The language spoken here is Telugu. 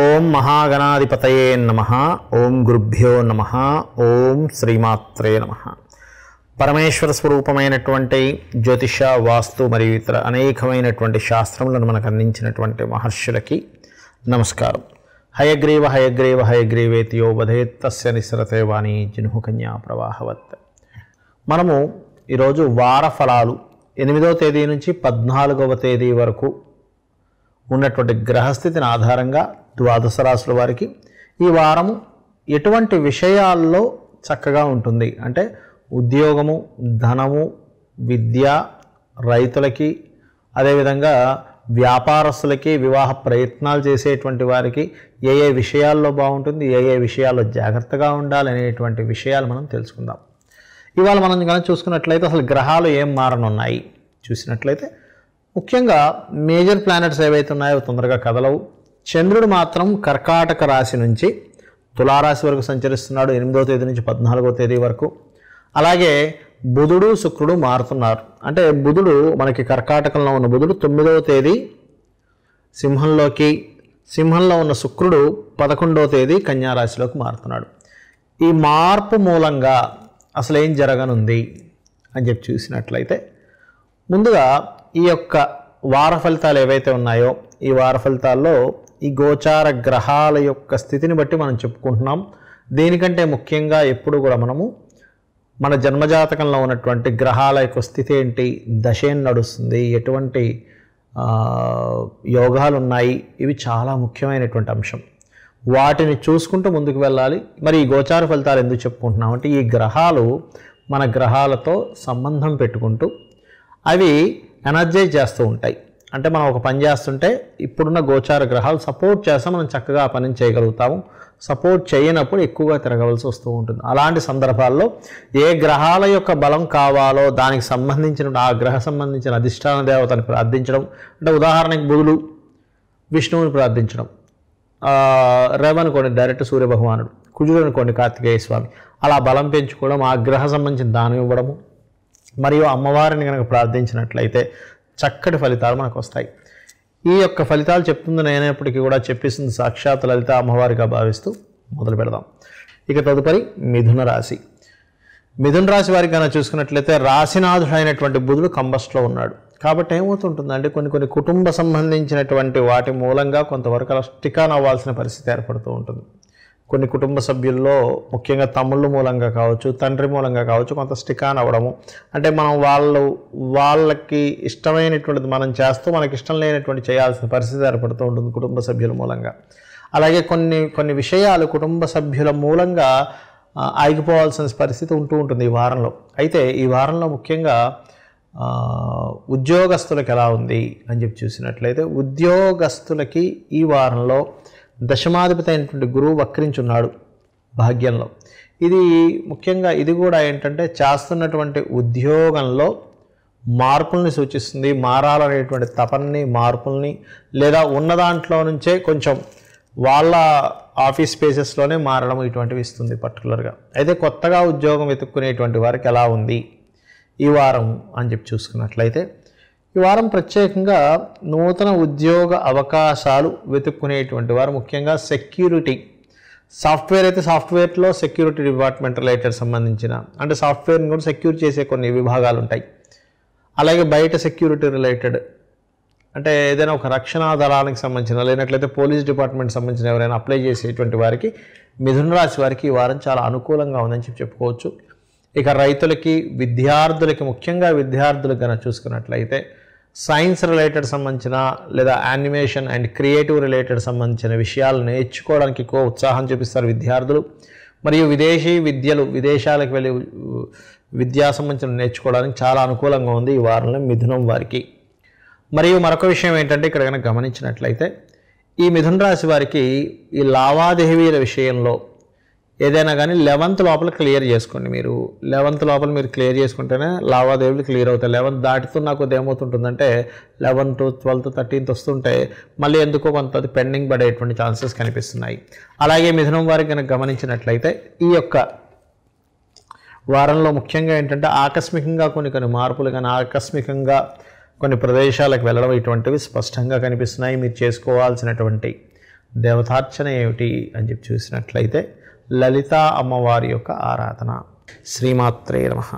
ఓం మహాగణాధిపతయే నమ ఓం గురుభ్యో నమ ఓం శ్రీమాత్రే నమ పరమేశ్వర స్వరూపమైనటువంటి జ్యోతిష వాస్తు మరియు ఇతర అనేకమైనటువంటి శాస్త్రములను మనకు అందించినటువంటి మహర్షులకి నమస్కారం హయగ్రీవ హయగ్రీవ హయగ్రీవేతియో తస్య నిస్రతే వాణి కన్యా ప్రవాహవత్ మనము ఈరోజు వార ఫలాలు ఎనిమిదో తేదీ నుంచి పద్నాలుగవ తేదీ వరకు ఉన్నటువంటి గ్రహస్థితిని ఆధారంగా ద్వాదశ రాశుల వారికి ఈ వారము ఎటువంటి విషయాల్లో చక్కగా ఉంటుంది అంటే ఉద్యోగము ధనము విద్య రైతులకి అదేవిధంగా వ్యాపారస్తులకి వివాహ ప్రయత్నాలు చేసేటువంటి వారికి ఏ ఏ విషయాల్లో బాగుంటుంది ఏ ఏ విషయాల్లో జాగ్రత్తగా ఉండాలి అనేటువంటి విషయాలు మనం తెలుసుకుందాం ఇవాళ మనం కనుక చూసుకున్నట్లయితే అసలు గ్రహాలు ఏం మారనున్నాయి చూసినట్లయితే ముఖ్యంగా మేజర్ ప్లానెట్స్ ఏవైతే ఉన్నాయో తొందరగా కదలవు చంద్రుడు మాత్రం కర్కాటక రాశి నుంచి తులారాశి వరకు సంచరిస్తున్నాడు ఎనిమిదవ తేదీ నుంచి పద్నాలుగో తేదీ వరకు అలాగే బుధుడు శుక్రుడు మారుతున్నారు అంటే బుధుడు మనకి కర్కాటకంలో ఉన్న బుధుడు తొమ్మిదవ తేదీ సింహంలోకి సింహంలో ఉన్న శుక్రుడు పదకొండవ తేదీ కన్యారాశిలోకి మారుతున్నాడు ఈ మార్పు మూలంగా అసలు ఏం జరగనుంది అని చెప్పి చూసినట్లయితే ముందుగా ఈ యొక్క వార ఫలితాలు ఏవైతే ఉన్నాయో ఈ వార ఫలితాల్లో ఈ గోచార గ్రహాల యొక్క స్థితిని బట్టి మనం చెప్పుకుంటున్నాం దీనికంటే ముఖ్యంగా ఎప్పుడు కూడా మనము మన జన్మజాతకంలో ఉన్నటువంటి గ్రహాల యొక్క స్థితి ఏంటి దశేం నడుస్తుంది ఎటువంటి యోగాలు ఉన్నాయి ఇవి చాలా ముఖ్యమైనటువంటి అంశం వాటిని చూసుకుంటూ ముందుకు వెళ్ళాలి మరి ఈ గోచార ఫలితాలు ఎందుకు చెప్పుకుంటున్నాం అంటే ఈ గ్రహాలు మన గ్రహాలతో సంబంధం పెట్టుకుంటూ అవి ఎనర్జైజ్ చేస్తూ ఉంటాయి అంటే మనం ఒక పని చేస్తుంటే ఇప్పుడున్న గోచార గ్రహాలు సపోర్ట్ చేస్తే మనం చక్కగా ఆ పని చేయగలుగుతాము సపోర్ట్ చేయనప్పుడు ఎక్కువగా తిరగవలసి వస్తూ ఉంటుంది అలాంటి సందర్భాల్లో ఏ గ్రహాల యొక్క బలం కావాలో దానికి సంబంధించిన ఆ గ్రహ సంబంధించిన అధిష్టాన దేవతని ప్రార్థించడం అంటే ఉదాహరణకి బుధులు విష్ణువుని ప్రార్థించడం కొన్ని డైరెక్ట్ సూర్యభగవానుడు కుజుడు అనుకోండి కార్తికేయ స్వామి అలా బలం పెంచుకోవడం ఆ గ్రహ సంబంధించిన దానం ఇవ్వడము మరియు అమ్మవారిని కనుక ప్రార్థించినట్లయితే చక్కటి ఫలితాలు మనకు వస్తాయి ఈ యొక్క ఫలితాలు చెప్తుంది నేనేప్పటికీ కూడా చెప్పిస్తుంది సాక్షాత్ లలిత అమ్మవారిగా భావిస్తూ మొదలు పెడదాం ఇక తదుపరి మిథున రాశి మిథున రాశి వారికి కనుక చూసుకున్నట్లయితే అయినటువంటి బుధుడు కంబస్ట్లో ఉన్నాడు కాబట్టి ఏమవుతుంటుందంటే కొన్ని కొన్ని కుటుంబ సంబంధించినటువంటి వాటి మూలంగా కొంతవరకు అలా స్టికాన్ అవ్వాల్సిన పరిస్థితి ఏర్పడుతూ ఉంటుంది కొన్ని కుటుంబ సభ్యుల్లో ముఖ్యంగా తమ్ముళ్ళు మూలంగా కావచ్చు తండ్రి మూలంగా కావచ్చు కొంత స్టికాన్ అవ్వడము అంటే మనం వాళ్ళు వాళ్ళకి ఇష్టమైనటువంటిది మనం చేస్తూ మనకి ఇష్టం లేనటువంటి చేయాల్సిన పరిస్థితి ఏర్పడుతూ ఉంటుంది కుటుంబ సభ్యుల మూలంగా అలాగే కొన్ని కొన్ని విషయాలు కుటుంబ సభ్యుల మూలంగా ఆగిపోవాల్సిన పరిస్థితి ఉంటూ ఉంటుంది ఈ వారంలో అయితే ఈ వారంలో ముఖ్యంగా ఉద్యోగస్తులకు ఎలా ఉంది అని చెప్పి చూసినట్లయితే ఉద్యోగస్తులకి ఈ వారంలో దశమాధిపతి అయినటువంటి గురువు వక్రించున్నాడు భాగ్యంలో ఇది ముఖ్యంగా ఇది కూడా ఏంటంటే చేస్తున్నటువంటి ఉద్యోగంలో మార్పుల్ని సూచిస్తుంది మారాలనేటువంటి తపనని మార్పుల్ని లేదా ఉన్న దాంట్లో నుంచే కొంచెం వాళ్ళ ఆఫీస్ స్పేసెస్లోనే మారడం ఇటువంటివి ఇస్తుంది పర్టికులర్గా అయితే కొత్తగా ఉద్యోగం వెతుక్కునేటువంటి వారికి ఎలా ఉంది ఈ వారం అని చెప్పి చూసుకున్నట్లయితే ఈ వారం ప్రత్యేకంగా నూతన ఉద్యోగ అవకాశాలు వెతుక్కునేటువంటి వారు ముఖ్యంగా సెక్యూరిటీ సాఫ్ట్వేర్ అయితే సాఫ్ట్వేర్లో సెక్యూరిటీ డిపార్ట్మెంట్ రిలేటెడ్ సంబంధించిన అంటే సాఫ్ట్వేర్ని కూడా సెక్యూర్ చేసే కొన్ని విభాగాలు ఉంటాయి అలాగే బయట సెక్యూరిటీ రిలేటెడ్ అంటే ఏదైనా ఒక రక్షణ దళానికి సంబంధించిన లేనట్లయితే పోలీస్ డిపార్ట్మెంట్ సంబంధించిన ఎవరైనా అప్లై చేసేటువంటి వారికి మిథున రాశి వారికి ఈ వారం చాలా అనుకూలంగా ఉందని చెప్పి చెప్పుకోవచ్చు ఇక రైతులకి విద్యార్థులకి ముఖ్యంగా విద్యార్థులకు కనుక చూసుకున్నట్లయితే సైన్స్ రిలేటెడ్ సంబంధించిన లేదా యానిమేషన్ అండ్ క్రియేటివ్ రిలేటెడ్ సంబంధించిన విషయాలు నేర్చుకోవడానికి ఎక్కువ ఉత్సాహం చూపిస్తారు విద్యార్థులు మరియు విదేశీ విద్యలు విదేశాలకు వెళ్ళి విద్యా సంబంధించిన నేర్చుకోవడానికి చాలా అనుకూలంగా ఉంది ఈ వారంలో మిథునం వారికి మరియు మరొక విషయం ఏంటంటే ఇక్కడ కనుక గమనించినట్లయితే ఈ మిథున రాశి వారికి ఈ లావాదేవీల విషయంలో ఏదైనా కానీ లెవెంత్ లోపల క్లియర్ చేసుకోండి మీరు లెవెంత్ లోపల మీరు క్లియర్ చేసుకుంటేనే లావాదేవీలు క్లియర్ అవుతాయి లెవెంత్ దాటితో నాకు ఏమవుతుంటుందంటే లెవెన్త్ ట్వెల్త్ థర్టీన్త్ వస్తుంటే మళ్ళీ ఎందుకో కొంత పెండింగ్ పడేటువంటి ఛాన్సెస్ కనిపిస్తున్నాయి అలాగే మిథునం వారికి కనుక గమనించినట్లయితే ఈ యొక్క వారంలో ముఖ్యంగా ఏంటంటే ఆకస్మికంగా కొన్ని కొన్ని మార్పులు కానీ ఆకస్మికంగా కొన్ని ప్రదేశాలకు వెళ్ళడం ఇటువంటివి స్పష్టంగా కనిపిస్తున్నాయి మీరు చేసుకోవాల్సినటువంటి దేవతార్చన ఏమిటి అని చెప్పి చూసినట్లయితే లలితా అమ్మవారి యొక్క ఆరాధన శ్రీమాత్రే నమ